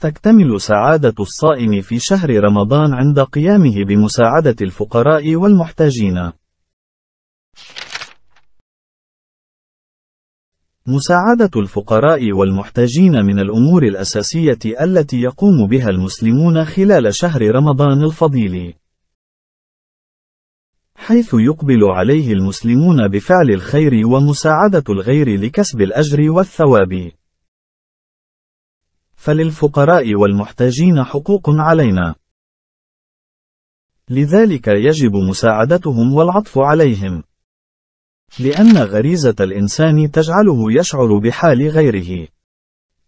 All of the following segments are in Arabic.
تكتمل سعادة الصائم في شهر رمضان عند قيامه بمساعدة الفقراء والمحتاجين. مساعدة الفقراء والمحتاجين من الأمور الأساسية التي يقوم بها المسلمون خلال شهر رمضان الفضيل. حيث يقبل عليه المسلمون بفعل الخير ومساعدة الغير لكسب الأجر والثواب. فللفقراء والمحتاجين حقوق علينا. لذلك يجب مساعدتهم والعطف عليهم. لأن غريزة الإنسان تجعله يشعر بحال غيره.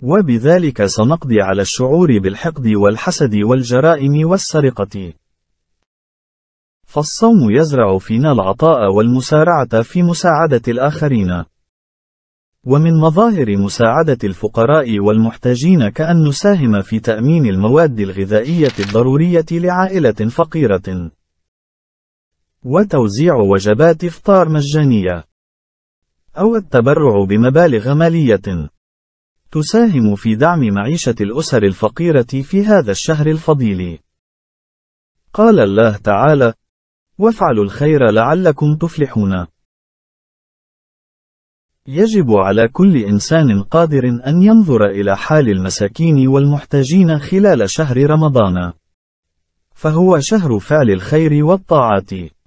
وبذلك سنقضي على الشعور بالحقد والحسد والجرائم والسرقة. فالصوم يزرع فينا العطاء والمسارعة في مساعدة الآخرين. ومن مظاهر مساعدة الفقراء والمحتاجين كأن نساهم في تأمين المواد الغذائية الضرورية لعائلة فقيرة وتوزيع وجبات إفطار مجانية أو التبرع بمبالغ مالية تساهم في دعم معيشة الأسر الفقيرة في هذا الشهر الفضيل قال الله تعالى وافعلوا الخير لعلكم تفلحون يجب على كل إنسان قادر أن ينظر إلى حال المساكين والمحتاجين خلال شهر رمضان. فهو شهر فعل الخير والطاعات.